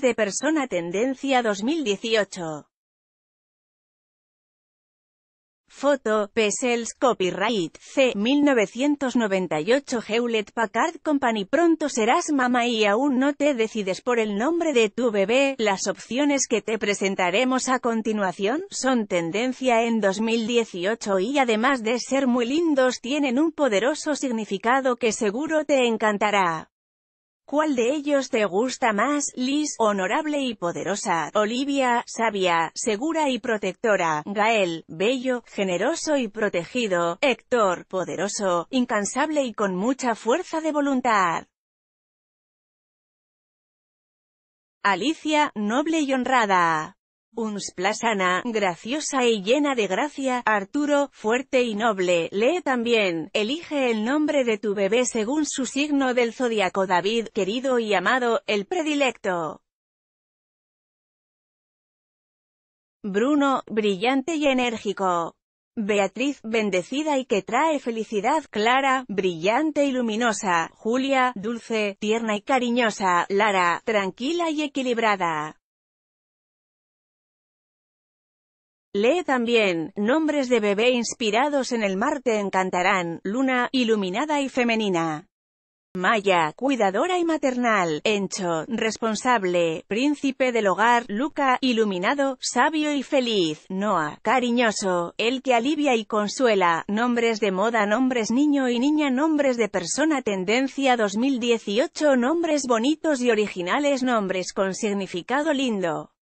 de persona tendencia 2018. Foto, Pesels, copyright, C. 1998 Hewlett Packard Company Pronto serás mamá y aún no te decides por el nombre de tu bebé, las opciones que te presentaremos a continuación, son tendencia en 2018 y además de ser muy lindos tienen un poderoso significado que seguro te encantará. ¿Cuál de ellos te gusta más, Liz, honorable y poderosa, Olivia, sabia, segura y protectora, Gael, bello, generoso y protegido, Héctor, poderoso, incansable y con mucha fuerza de voluntad? Alicia, noble y honrada uns graciosa y llena de gracia, Arturo, fuerte y noble, lee también, elige el nombre de tu bebé según su signo del zodiaco David, querido y amado, el predilecto. Bruno, brillante y enérgico. Beatriz, bendecida y que trae felicidad, Clara, brillante y luminosa, Julia, dulce, tierna y cariñosa, Lara, tranquila y equilibrada. Lee también, nombres de bebé inspirados en el Marte encantarán, luna, iluminada y femenina. Maya, cuidadora y maternal, Encho, responsable, príncipe del hogar, Luca, iluminado, sabio y feliz, Noah, cariñoso, el que alivia y consuela, nombres de moda, nombres niño y niña, nombres de persona, tendencia 2018, nombres bonitos y originales, nombres con significado lindo.